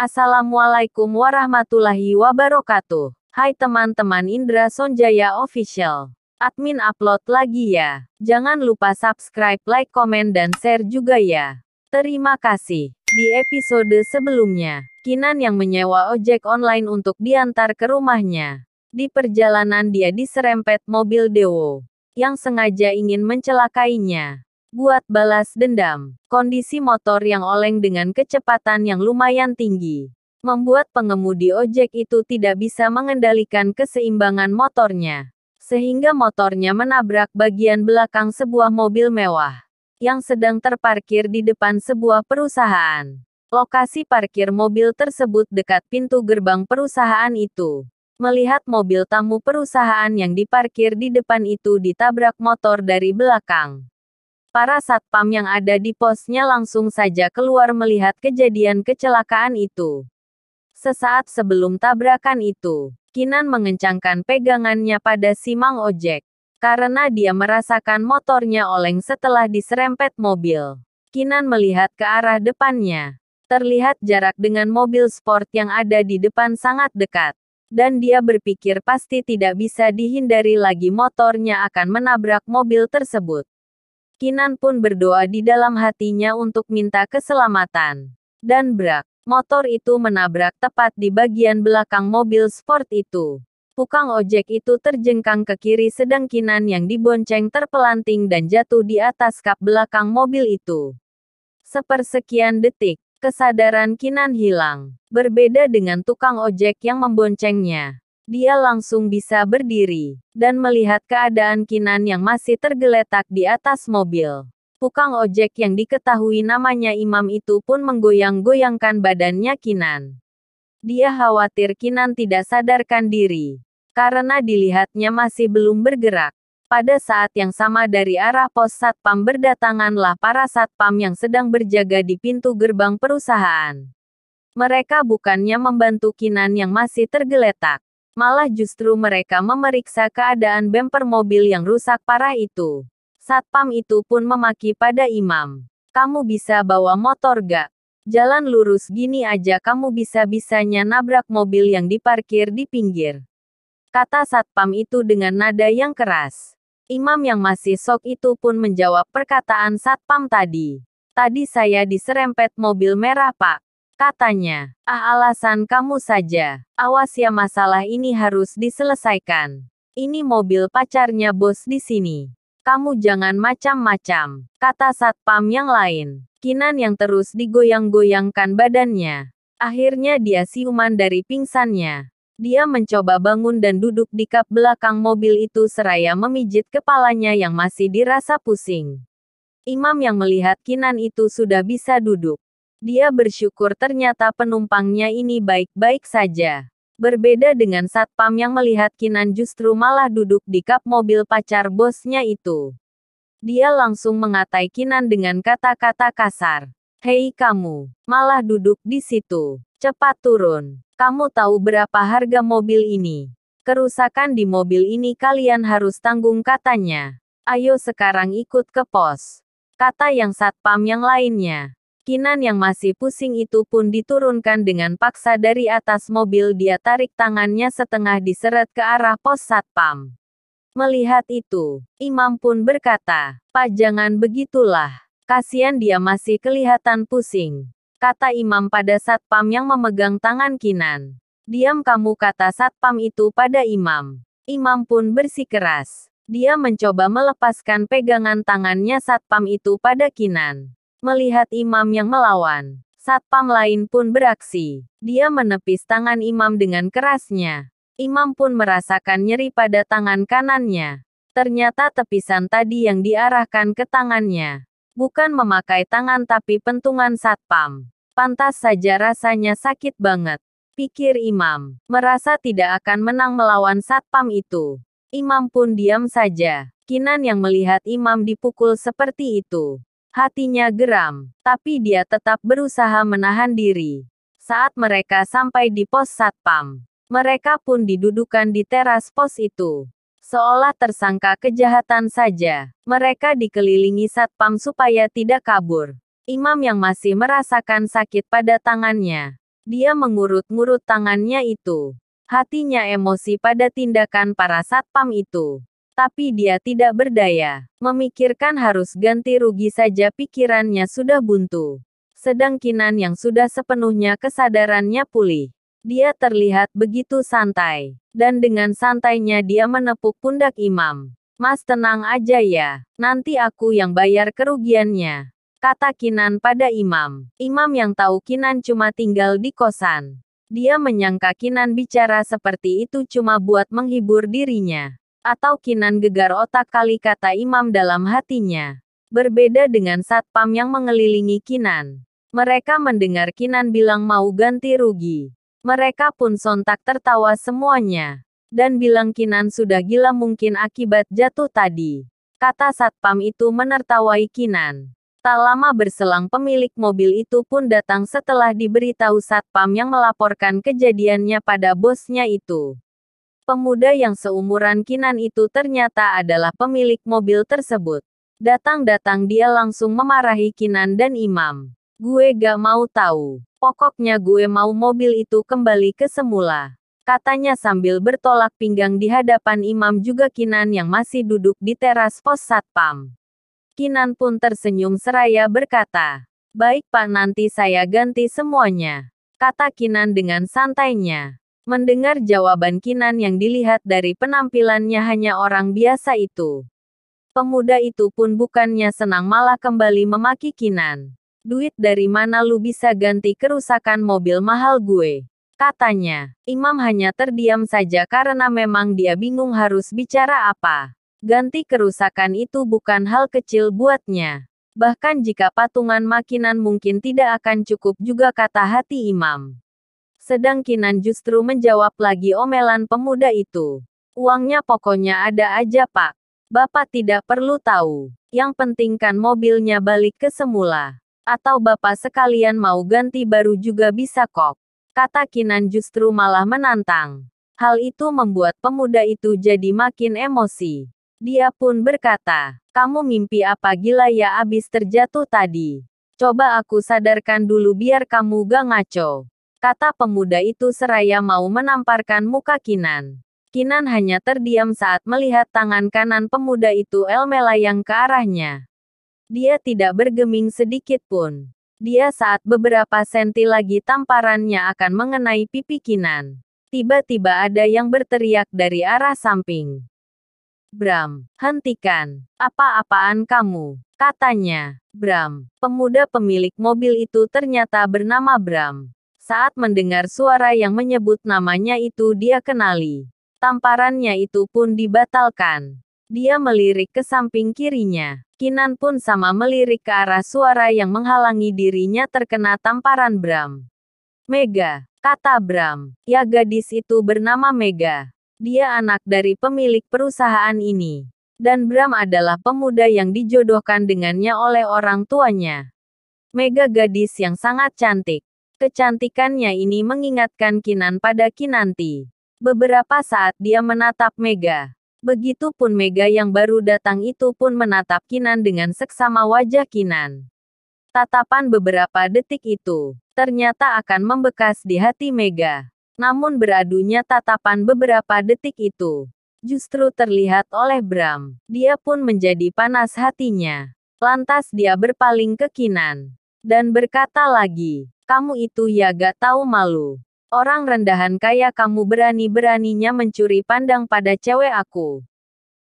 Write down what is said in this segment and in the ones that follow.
Assalamualaikum warahmatullahi wabarakatuh. Hai teman-teman Indra Sonjaya Official. Admin upload lagi ya. Jangan lupa subscribe, like, komen, dan share juga ya. Terima kasih. Di episode sebelumnya, Kinan yang menyewa ojek online untuk diantar ke rumahnya. Di perjalanan dia diserempet mobil Dewo. Yang sengaja ingin mencelakainya. Buat balas dendam, kondisi motor yang oleng dengan kecepatan yang lumayan tinggi membuat pengemudi ojek itu tidak bisa mengendalikan keseimbangan motornya, sehingga motornya menabrak bagian belakang sebuah mobil mewah yang sedang terparkir di depan sebuah perusahaan. Lokasi parkir mobil tersebut dekat pintu gerbang perusahaan itu melihat mobil tamu perusahaan yang diparkir di depan itu ditabrak motor dari belakang. Para satpam yang ada di posnya langsung saja keluar melihat kejadian kecelakaan itu. Sesaat sebelum tabrakan itu, Kinan mengencangkan pegangannya pada simang ojek. Karena dia merasakan motornya oleng setelah diserempet mobil. Kinan melihat ke arah depannya. Terlihat jarak dengan mobil sport yang ada di depan sangat dekat. Dan dia berpikir pasti tidak bisa dihindari lagi motornya akan menabrak mobil tersebut. Kinan pun berdoa di dalam hatinya untuk minta keselamatan. Dan brak, motor itu menabrak tepat di bagian belakang mobil sport itu. Tukang ojek itu terjengkang ke kiri sedang Kinan yang dibonceng terpelanting dan jatuh di atas kap belakang mobil itu. Sepersekian detik, kesadaran Kinan hilang. Berbeda dengan tukang ojek yang memboncengnya dia langsung bisa berdiri dan melihat keadaan Kinan yang masih tergeletak di atas mobil. Tukang ojek yang diketahui namanya Imam itu pun menggoyang-goyangkan badannya Kinan. Dia khawatir Kinan tidak sadarkan diri karena dilihatnya masih belum bergerak. Pada saat yang sama dari arah pos satpam berdatanganlah para satpam yang sedang berjaga di pintu gerbang perusahaan. Mereka bukannya membantu Kinan yang masih tergeletak, Malah justru mereka memeriksa keadaan bemper mobil yang rusak parah itu. Satpam itu pun memaki pada imam. Kamu bisa bawa motor gak? Jalan lurus gini aja kamu bisa-bisanya nabrak mobil yang diparkir di pinggir. Kata satpam itu dengan nada yang keras. Imam yang masih sok itu pun menjawab perkataan satpam tadi. Tadi saya diserempet mobil merah pak. Katanya, ah alasan kamu saja. Awas ya masalah ini harus diselesaikan. Ini mobil pacarnya bos di sini. Kamu jangan macam-macam, kata satpam yang lain. Kinan yang terus digoyang-goyangkan badannya. Akhirnya dia siuman dari pingsannya. Dia mencoba bangun dan duduk di kap belakang mobil itu seraya memijit kepalanya yang masih dirasa pusing. Imam yang melihat Kinan itu sudah bisa duduk. Dia bersyukur ternyata penumpangnya ini baik-baik saja. Berbeda dengan satpam yang melihat Kinan justru malah duduk di kap mobil pacar bosnya itu. Dia langsung mengatai Kinan dengan kata-kata kasar. Hei kamu, malah duduk di situ. Cepat turun. Kamu tahu berapa harga mobil ini? Kerusakan di mobil ini kalian harus tanggung katanya. Ayo sekarang ikut ke pos. Kata yang satpam yang lainnya. Kinan yang masih pusing itu pun diturunkan dengan paksa dari atas mobil dia tarik tangannya setengah diseret ke arah pos satpam. Melihat itu, Imam pun berkata, Pak jangan begitulah, kasihan dia masih kelihatan pusing. Kata Imam pada satpam yang memegang tangan Kinan. Diam kamu kata satpam itu pada Imam. Imam pun bersikeras. Dia mencoba melepaskan pegangan tangannya satpam itu pada Kinan. Melihat imam yang melawan, satpam lain pun beraksi. Dia menepis tangan imam dengan kerasnya. Imam pun merasakan nyeri pada tangan kanannya. Ternyata tepisan tadi yang diarahkan ke tangannya. Bukan memakai tangan tapi pentungan satpam. Pantas saja rasanya sakit banget. Pikir imam, merasa tidak akan menang melawan satpam itu. Imam pun diam saja. Kinan yang melihat imam dipukul seperti itu, Hatinya geram, tapi dia tetap berusaha menahan diri. Saat mereka sampai di pos satpam, mereka pun didudukan di teras pos itu. Seolah tersangka kejahatan saja, mereka dikelilingi satpam supaya tidak kabur. Imam yang masih merasakan sakit pada tangannya. Dia mengurut-ngurut tangannya itu. Hatinya emosi pada tindakan para satpam itu tapi dia tidak berdaya. Memikirkan harus ganti rugi saja pikirannya sudah buntu. Sedang Kinan yang sudah sepenuhnya kesadarannya pulih. Dia terlihat begitu santai. Dan dengan santainya dia menepuk pundak imam. Mas tenang aja ya, nanti aku yang bayar kerugiannya. Kata Kinan pada imam. Imam yang tahu Kinan cuma tinggal di kosan. Dia menyangka Kinan bicara seperti itu cuma buat menghibur dirinya atau kinan gegar otak kali kata imam dalam hatinya. Berbeda dengan satpam yang mengelilingi kinan. Mereka mendengar kinan bilang mau ganti rugi. Mereka pun sontak tertawa semuanya. Dan bilang kinan sudah gila mungkin akibat jatuh tadi. Kata satpam itu menertawai kinan. Tak lama berselang pemilik mobil itu pun datang setelah diberitahu satpam yang melaporkan kejadiannya pada bosnya itu. Pemuda yang seumuran Kinan itu ternyata adalah pemilik mobil tersebut. Datang-datang dia langsung memarahi Kinan dan Imam. Gue gak mau tahu. Pokoknya gue mau mobil itu kembali ke semula. Katanya sambil bertolak pinggang di hadapan Imam juga Kinan yang masih duduk di teras pos Satpam. Kinan pun tersenyum seraya berkata, Baik Pak nanti saya ganti semuanya. Kata Kinan dengan santainya. Mendengar jawaban Kinan yang dilihat dari penampilannya hanya orang biasa itu. Pemuda itu pun bukannya senang malah kembali memaki Kinan. Duit dari mana lu bisa ganti kerusakan mobil mahal gue? Katanya, Imam hanya terdiam saja karena memang dia bingung harus bicara apa. Ganti kerusakan itu bukan hal kecil buatnya. Bahkan jika patungan makinan mungkin tidak akan cukup juga kata hati Imam. Sedang Kinan justru menjawab lagi omelan pemuda itu. Uangnya pokoknya ada aja pak. Bapak tidak perlu tahu. Yang penting kan mobilnya balik ke semula. Atau bapak sekalian mau ganti baru juga bisa kok. Kata Kinan justru malah menantang. Hal itu membuat pemuda itu jadi makin emosi. Dia pun berkata, kamu mimpi apa gila ya abis terjatuh tadi. Coba aku sadarkan dulu biar kamu gak ngaco kata pemuda itu seraya mau menamparkan muka Kinan. Kinan hanya terdiam saat melihat tangan kanan pemuda itu El melayang ke arahnya. Dia tidak bergeming sedikit pun. Dia saat beberapa senti lagi tamparannya akan mengenai pipi Kinan. Tiba-tiba ada yang berteriak dari arah samping. Bram, hentikan. Apa-apaan kamu? Katanya. Bram, pemuda pemilik mobil itu ternyata bernama Bram. Saat mendengar suara yang menyebut namanya itu dia kenali. Tamparannya itu pun dibatalkan. Dia melirik ke samping kirinya. Kinan pun sama melirik ke arah suara yang menghalangi dirinya terkena tamparan Bram. Mega, kata Bram. Ya gadis itu bernama Mega. Dia anak dari pemilik perusahaan ini. Dan Bram adalah pemuda yang dijodohkan dengannya oleh orang tuanya. Mega gadis yang sangat cantik. Kecantikannya ini mengingatkan Kinan pada Kinanti. Beberapa saat dia menatap Mega. Begitupun Mega yang baru datang itu pun menatap Kinan dengan seksama wajah Kinan. Tatapan beberapa detik itu ternyata akan membekas di hati Mega. Namun beradunya tatapan beberapa detik itu justru terlihat oleh Bram. Dia pun menjadi panas hatinya. Lantas dia berpaling ke Kinan. Dan berkata lagi, kamu itu ya gak tahu malu. Orang rendahan kaya kamu berani-beraninya mencuri pandang pada cewek aku.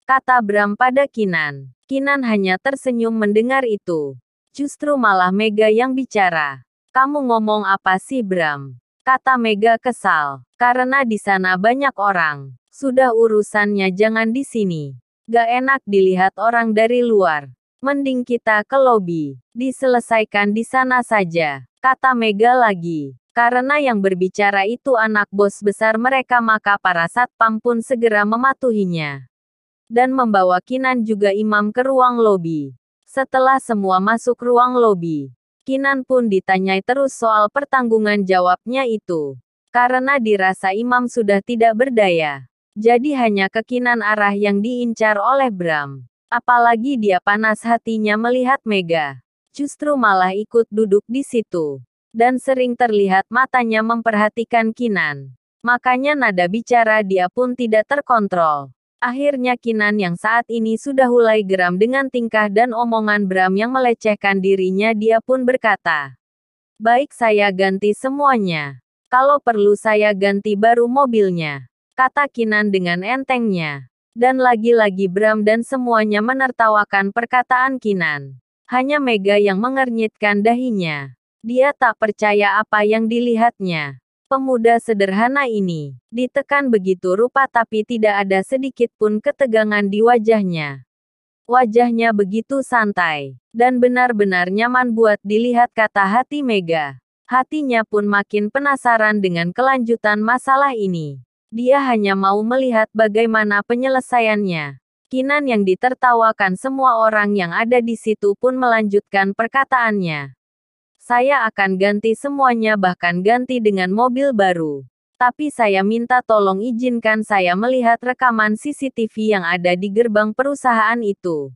Kata Bram pada Kinan. Kinan hanya tersenyum mendengar itu. Justru malah Mega yang bicara. Kamu ngomong apa sih Bram? Kata Mega kesal. Karena di sana banyak orang. Sudah urusannya jangan di sini. Gak enak dilihat orang dari luar. Mending kita ke lobi. Diselesaikan di sana saja, kata Mega lagi. Karena yang berbicara itu anak bos besar mereka maka para satpam pun segera mematuhinya. Dan membawa Kinan juga imam ke ruang lobi. Setelah semua masuk ruang lobi, Kinan pun ditanyai terus soal pertanggungan jawabnya itu. Karena dirasa imam sudah tidak berdaya. Jadi hanya kekinan arah yang diincar oleh Bram. Apalagi dia panas hatinya melihat Mega. Justru malah ikut duduk di situ. Dan sering terlihat matanya memperhatikan Kinan. Makanya nada bicara dia pun tidak terkontrol. Akhirnya Kinan yang saat ini sudah mulai geram dengan tingkah dan omongan Bram yang melecehkan dirinya dia pun berkata. Baik saya ganti semuanya. Kalau perlu saya ganti baru mobilnya. Kata Kinan dengan entengnya. Dan lagi-lagi Bram dan semuanya menertawakan perkataan Kinan. Hanya Mega yang mengernyitkan dahinya. Dia tak percaya apa yang dilihatnya. Pemuda sederhana ini ditekan begitu rupa, tapi tidak ada sedikit pun ketegangan di wajahnya. Wajahnya begitu santai dan benar-benar nyaman buat dilihat, kata hati Mega hatinya pun makin penasaran dengan kelanjutan masalah ini. Dia hanya mau melihat bagaimana penyelesaiannya. Kinan yang ditertawakan semua orang yang ada di situ pun melanjutkan perkataannya. Saya akan ganti semuanya bahkan ganti dengan mobil baru. Tapi saya minta tolong izinkan saya melihat rekaman CCTV yang ada di gerbang perusahaan itu.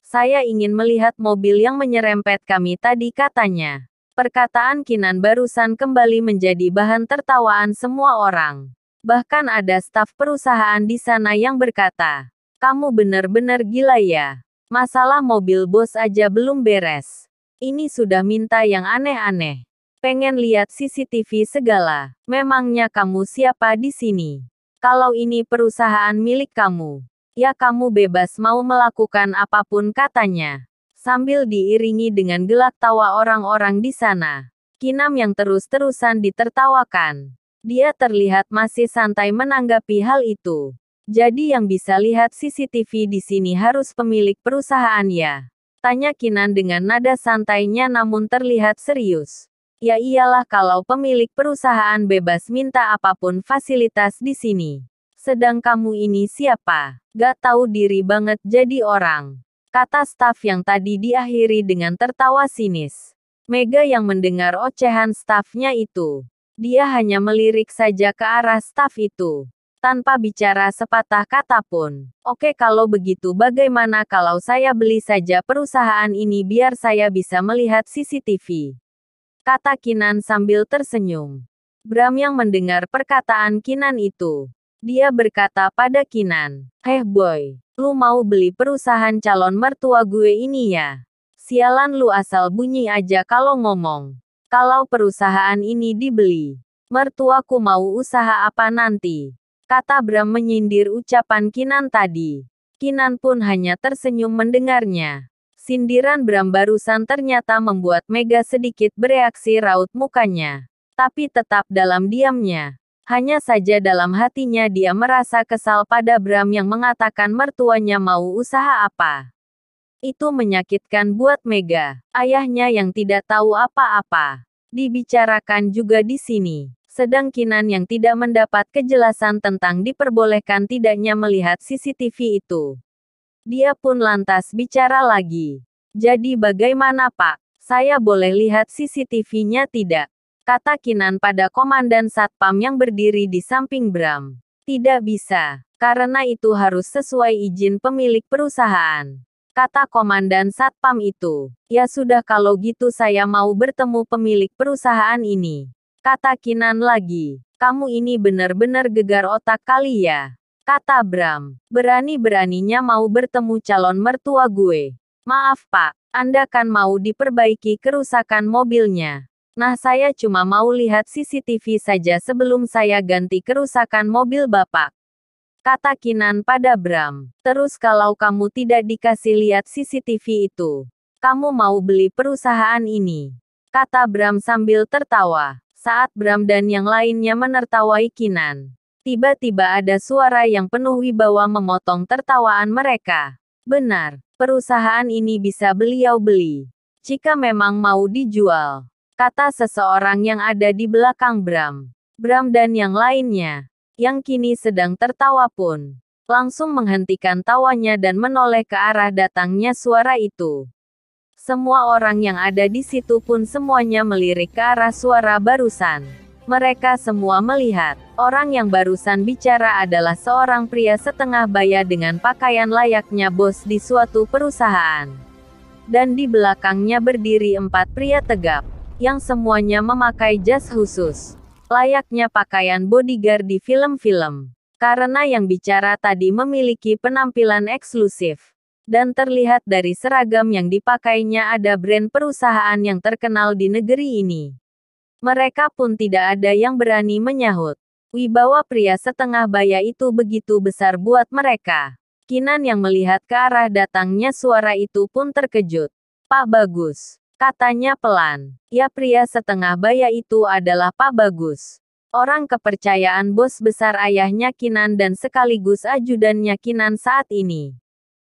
Saya ingin melihat mobil yang menyerempet kami tadi katanya. Perkataan Kinan barusan kembali menjadi bahan tertawaan semua orang. Bahkan ada staf perusahaan di sana yang berkata, kamu benar-benar gila ya. Masalah mobil bos aja belum beres. Ini sudah minta yang aneh-aneh. Pengen lihat CCTV segala. Memangnya kamu siapa di sini? Kalau ini perusahaan milik kamu, ya kamu bebas mau melakukan apapun katanya. Sambil diiringi dengan gelak tawa orang-orang di sana. Kinam yang terus-terusan ditertawakan. Dia terlihat masih santai menanggapi hal itu. Jadi yang bisa lihat CCTV di sini harus pemilik perusahaan ya? Tanya Kinan dengan nada santainya namun terlihat serius. Ya iyalah kalau pemilik perusahaan bebas minta apapun fasilitas di sini. Sedang kamu ini siapa? Gak tahu diri banget jadi orang. Kata staf yang tadi diakhiri dengan tertawa sinis. Mega yang mendengar ocehan stafnya itu dia hanya melirik saja ke arah staf itu. Tanpa bicara sepatah kata pun. Oke kalau begitu bagaimana kalau saya beli saja perusahaan ini biar saya bisa melihat CCTV. Kata Kinan sambil tersenyum. Bram yang mendengar perkataan Kinan itu. Dia berkata pada Kinan, Heh boy, lu mau beli perusahaan calon mertua gue ini ya? Sialan lu asal bunyi aja kalau ngomong. Kalau perusahaan ini dibeli, mertuaku mau usaha apa nanti? Kata Bram menyindir ucapan Kinan tadi. Kinan pun hanya tersenyum mendengarnya. Sindiran Bram barusan ternyata membuat Mega sedikit bereaksi raut mukanya. Tapi tetap dalam diamnya. Hanya saja dalam hatinya dia merasa kesal pada Bram yang mengatakan mertuanya mau usaha apa. Itu menyakitkan buat Mega, ayahnya yang tidak tahu apa-apa. Dibicarakan juga di sini. Sedang Kinan yang tidak mendapat kejelasan tentang diperbolehkan tidaknya melihat CCTV itu. Dia pun lantas bicara lagi. Jadi bagaimana Pak? Saya boleh lihat CCTV-nya tidak? Kata Kinan pada komandan Satpam yang berdiri di samping Bram. Tidak bisa, karena itu harus sesuai izin pemilik perusahaan kata komandan satpam itu. Ya sudah kalau gitu saya mau bertemu pemilik perusahaan ini. Kata Kinan lagi, kamu ini benar-benar gegar otak kali ya. Kata Bram, berani-beraninya mau bertemu calon mertua gue. Maaf pak, Anda kan mau diperbaiki kerusakan mobilnya. Nah saya cuma mau lihat CCTV saja sebelum saya ganti kerusakan mobil bapak kata Kinan pada Bram. Terus kalau kamu tidak dikasih lihat CCTV itu, kamu mau beli perusahaan ini. Kata Bram sambil tertawa. Saat Bram dan yang lainnya menertawai Kinan. Tiba-tiba ada suara yang penuh wibawa memotong tertawaan mereka. Benar, perusahaan ini bisa beliau beli. Jika memang mau dijual. Kata seseorang yang ada di belakang Bram. Bram dan yang lainnya yang kini sedang tertawa pun langsung menghentikan tawanya dan menoleh ke arah datangnya suara itu. Semua orang yang ada di situ pun semuanya melirik ke arah suara barusan. Mereka semua melihat, orang yang barusan bicara adalah seorang pria setengah baya dengan pakaian layaknya bos di suatu perusahaan. Dan di belakangnya berdiri empat pria tegap, yang semuanya memakai jas khusus. Layaknya pakaian bodyguard di film-film. Karena yang bicara tadi memiliki penampilan eksklusif. Dan terlihat dari seragam yang dipakainya ada brand perusahaan yang terkenal di negeri ini. Mereka pun tidak ada yang berani menyahut. Wibawa pria setengah baya itu begitu besar buat mereka. Kinan yang melihat ke arah datangnya suara itu pun terkejut. Pak Bagus, Katanya pelan. Ya pria setengah baya itu adalah Pak Bagus. Orang kepercayaan bos besar ayahnya Kinan dan sekaligus ajudannya Kinan saat ini.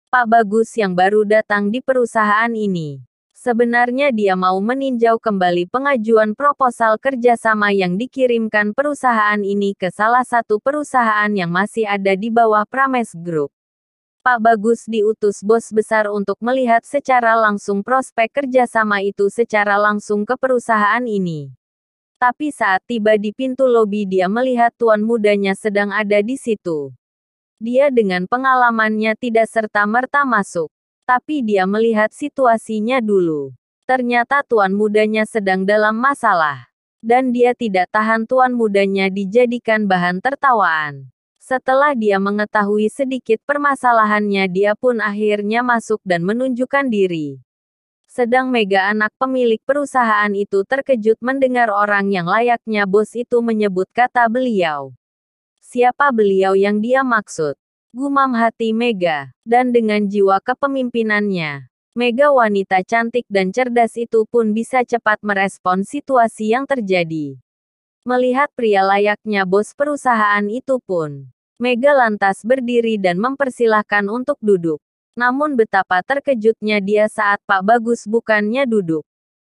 Pak Bagus yang baru datang di perusahaan ini. Sebenarnya dia mau meninjau kembali pengajuan proposal kerjasama yang dikirimkan perusahaan ini ke salah satu perusahaan yang masih ada di bawah Prames Group. Pak Bagus diutus bos besar untuk melihat secara langsung prospek kerjasama itu secara langsung ke perusahaan ini. Tapi saat tiba di pintu lobi dia melihat tuan mudanya sedang ada di situ. Dia dengan pengalamannya tidak serta-merta masuk. Tapi dia melihat situasinya dulu. Ternyata tuan mudanya sedang dalam masalah. Dan dia tidak tahan tuan mudanya dijadikan bahan tertawaan. Setelah dia mengetahui sedikit permasalahannya dia pun akhirnya masuk dan menunjukkan diri. Sedang Mega anak pemilik perusahaan itu terkejut mendengar orang yang layaknya bos itu menyebut kata beliau. Siapa beliau yang dia maksud? Gumam hati Mega, dan dengan jiwa kepemimpinannya, Mega wanita cantik dan cerdas itu pun bisa cepat merespon situasi yang terjadi. Melihat pria layaknya bos perusahaan itu pun, Mega lantas berdiri dan mempersilahkan untuk duduk. Namun betapa terkejutnya dia saat Pak Bagus bukannya duduk.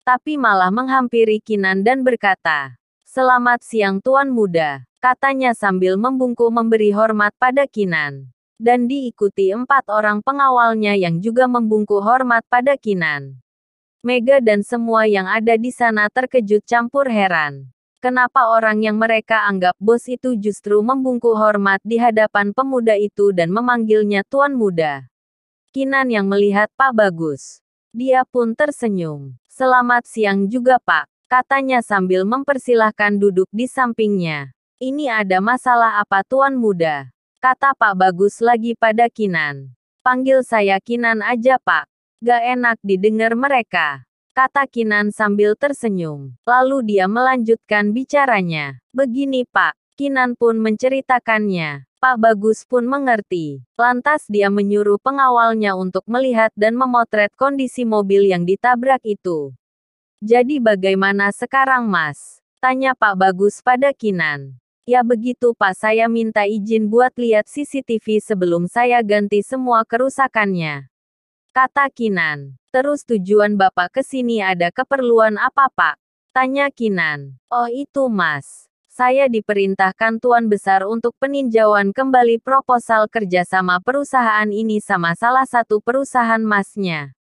Tapi malah menghampiri Kinan dan berkata, Selamat siang Tuan Muda, katanya sambil membungkuk memberi hormat pada Kinan. Dan diikuti empat orang pengawalnya yang juga membungkuk hormat pada Kinan. Mega dan semua yang ada di sana terkejut campur heran. Kenapa orang yang mereka anggap bos itu justru membungkuk hormat di hadapan pemuda itu dan memanggilnya tuan muda? Kinan yang melihat Pak Bagus. Dia pun tersenyum. Selamat siang juga Pak, katanya sambil mempersilahkan duduk di sampingnya. Ini ada masalah apa tuan muda? Kata Pak Bagus lagi pada Kinan. Panggil saya Kinan aja Pak. Gak enak didengar mereka kata Kinan sambil tersenyum. Lalu dia melanjutkan bicaranya. Begini Pak, Kinan pun menceritakannya. Pak Bagus pun mengerti. Lantas dia menyuruh pengawalnya untuk melihat dan memotret kondisi mobil yang ditabrak itu. Jadi bagaimana sekarang mas? Tanya Pak Bagus pada Kinan. Ya begitu Pak saya minta izin buat lihat CCTV sebelum saya ganti semua kerusakannya kata Kinan. Terus tujuan Bapak ke sini ada keperluan apa Pak? Tanya Kinan. Oh itu Mas. Saya diperintahkan Tuan Besar untuk peninjauan kembali proposal kerjasama perusahaan ini sama salah satu perusahaan masnya.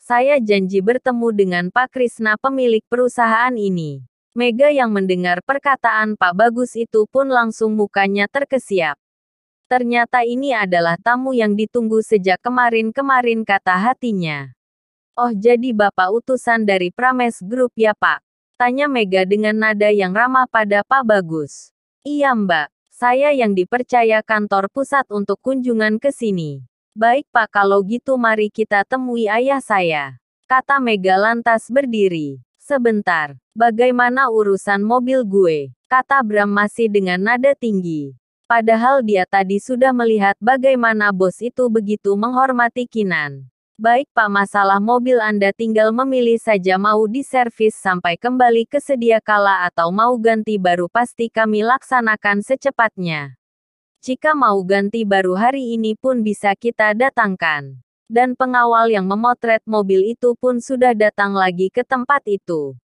Saya janji bertemu dengan Pak Krisna pemilik perusahaan ini. Mega yang mendengar perkataan Pak Bagus itu pun langsung mukanya terkesiap. Ternyata ini adalah tamu yang ditunggu sejak kemarin-kemarin kata hatinya. Oh jadi bapak utusan dari Prames Group ya pak? Tanya Mega dengan nada yang ramah pada Pak Bagus. Iya mbak, saya yang dipercaya kantor pusat untuk kunjungan ke sini. Baik pak kalau gitu mari kita temui ayah saya. Kata Mega lantas berdiri. Sebentar, bagaimana urusan mobil gue? Kata Bram masih dengan nada tinggi. Padahal dia tadi sudah melihat bagaimana bos itu begitu menghormati Kinan. Baik pak masalah mobil Anda tinggal memilih saja mau diservis sampai kembali ke sedia kala atau mau ganti baru pasti kami laksanakan secepatnya. Jika mau ganti baru hari ini pun bisa kita datangkan. Dan pengawal yang memotret mobil itu pun sudah datang lagi ke tempat itu.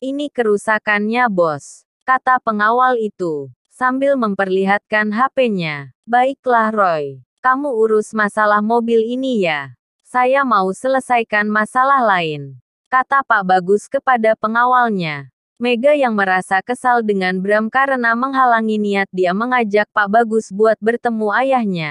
Ini kerusakannya bos, kata pengawal itu sambil memperlihatkan HP-nya. Baiklah Roy, kamu urus masalah mobil ini ya. Saya mau selesaikan masalah lain. Kata Pak Bagus kepada pengawalnya. Mega yang merasa kesal dengan Bram karena menghalangi niat dia mengajak Pak Bagus buat bertemu ayahnya.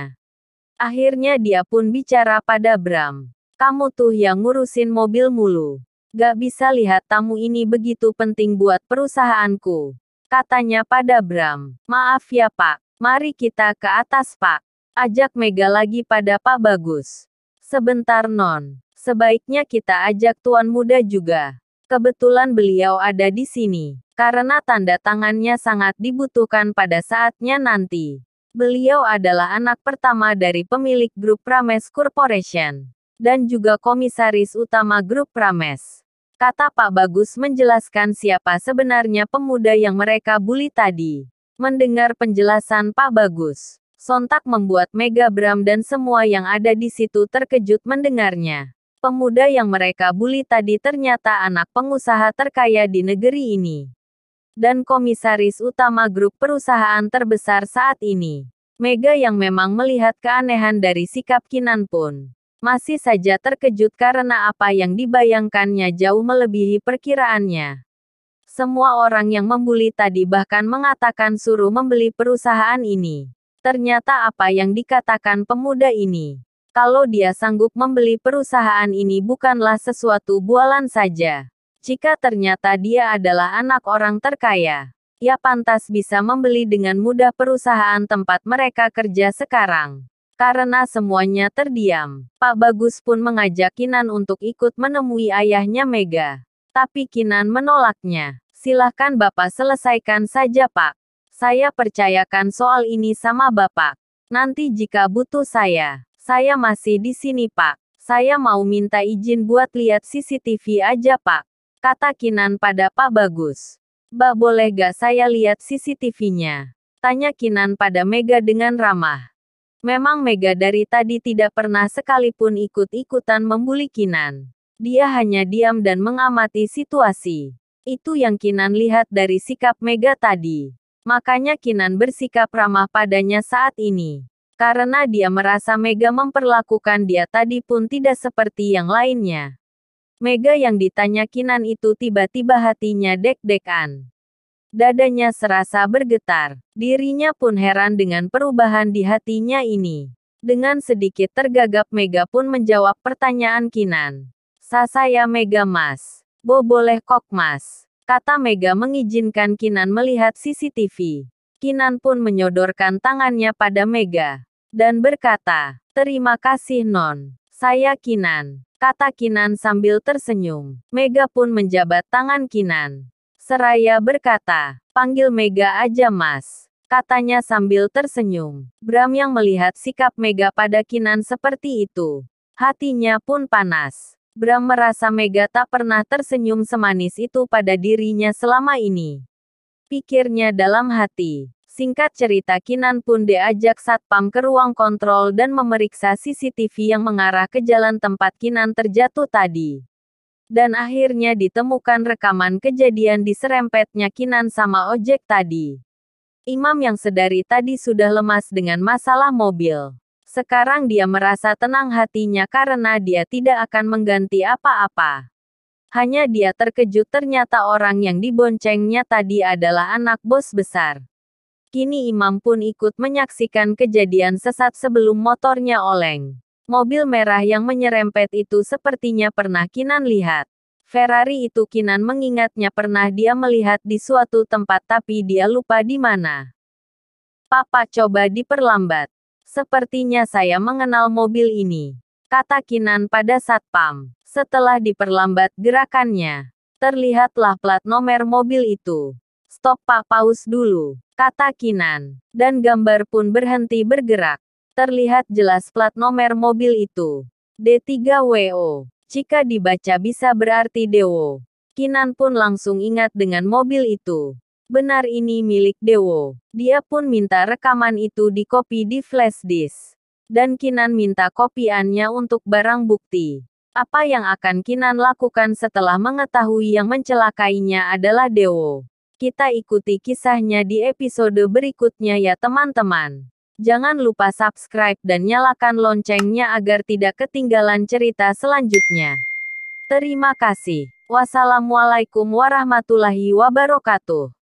Akhirnya dia pun bicara pada Bram. Kamu tuh yang ngurusin mobil mulu. Gak bisa lihat tamu ini begitu penting buat perusahaanku. Katanya pada Bram. Maaf ya Pak. Mari kita ke atas Pak. Ajak Mega lagi pada Pak Bagus. Sebentar non. Sebaiknya kita ajak Tuan Muda juga. Kebetulan beliau ada di sini. Karena tanda tangannya sangat dibutuhkan pada saatnya nanti. Beliau adalah anak pertama dari pemilik grup Prames Corporation. Dan juga komisaris utama grup Prames kata Pak Bagus menjelaskan siapa sebenarnya pemuda yang mereka bully tadi. Mendengar penjelasan Pak Bagus, sontak membuat Mega Bram dan semua yang ada di situ terkejut mendengarnya. Pemuda yang mereka bully tadi ternyata anak pengusaha terkaya di negeri ini. Dan komisaris utama grup perusahaan terbesar saat ini. Mega yang memang melihat keanehan dari sikap Kinan pun masih saja terkejut karena apa yang dibayangkannya jauh melebihi perkiraannya. Semua orang yang membuli tadi bahkan mengatakan suruh membeli perusahaan ini. Ternyata apa yang dikatakan pemuda ini. Kalau dia sanggup membeli perusahaan ini bukanlah sesuatu bualan saja. Jika ternyata dia adalah anak orang terkaya, ia pantas bisa membeli dengan mudah perusahaan tempat mereka kerja sekarang. Karena semuanya terdiam, Pak Bagus pun mengajak Kinan untuk ikut menemui ayahnya Mega. Tapi Kinan menolaknya. Silahkan Bapak selesaikan saja Pak. Saya percayakan soal ini sama Bapak. Nanti jika butuh saya, saya masih di sini Pak. Saya mau minta izin buat lihat CCTV aja Pak. Kata Kinan pada Pak Bagus. Mbak boleh gak saya lihat CCTV-nya? Tanya Kinan pada Mega dengan ramah. Memang Mega dari tadi tidak pernah sekalipun ikut-ikutan membuli Kinan. Dia hanya diam dan mengamati situasi. Itu yang Kinan lihat dari sikap Mega tadi. Makanya Kinan bersikap ramah padanya saat ini. Karena dia merasa Mega memperlakukan dia tadi pun tidak seperti yang lainnya. Mega yang ditanya Kinan itu tiba-tiba hatinya deg-degan. Dadanya serasa bergetar. Dirinya pun heran dengan perubahan di hatinya ini. Dengan sedikit tergagap Mega pun menjawab pertanyaan Kinan. saya Mega Mas. Bo boleh kok Mas. Kata Mega mengizinkan Kinan melihat CCTV. Kinan pun menyodorkan tangannya pada Mega. Dan berkata, terima kasih Non. Saya Kinan. Kata Kinan sambil tersenyum. Mega pun menjabat tangan Kinan. Seraya berkata, panggil Mega aja mas. Katanya sambil tersenyum. Bram yang melihat sikap Mega pada Kinan seperti itu. Hatinya pun panas. Bram merasa Mega tak pernah tersenyum semanis itu pada dirinya selama ini. Pikirnya dalam hati. Singkat cerita Kinan pun diajak Satpam ke ruang kontrol dan memeriksa CCTV yang mengarah ke jalan tempat Kinan terjatuh tadi dan akhirnya ditemukan rekaman kejadian di serempetnya Kinan sama ojek tadi. Imam yang sedari tadi sudah lemas dengan masalah mobil. Sekarang dia merasa tenang hatinya karena dia tidak akan mengganti apa-apa. Hanya dia terkejut ternyata orang yang diboncengnya tadi adalah anak bos besar. Kini Imam pun ikut menyaksikan kejadian sesat sebelum motornya oleng. Mobil merah yang menyerempet itu sepertinya pernah Kinan lihat. Ferrari itu Kinan mengingatnya pernah dia melihat di suatu tempat tapi dia lupa di mana. Papa coba diperlambat. Sepertinya saya mengenal mobil ini. Kata Kinan pada Satpam. Setelah diperlambat gerakannya, terlihatlah plat nomor mobil itu. Stop pak paus dulu, kata Kinan. Dan gambar pun berhenti bergerak. Terlihat jelas plat nomor mobil itu. D3WO. Jika dibaca bisa berarti Dewo. Kinan pun langsung ingat dengan mobil itu. Benar ini milik Dewo. Dia pun minta rekaman itu di dikopi di flash disk. Dan Kinan minta kopiannya untuk barang bukti. Apa yang akan Kinan lakukan setelah mengetahui yang mencelakainya adalah Dewo? Kita ikuti kisahnya di episode berikutnya ya teman-teman. Jangan lupa subscribe dan nyalakan loncengnya agar tidak ketinggalan cerita selanjutnya. Terima kasih. Wassalamualaikum warahmatullahi wabarakatuh.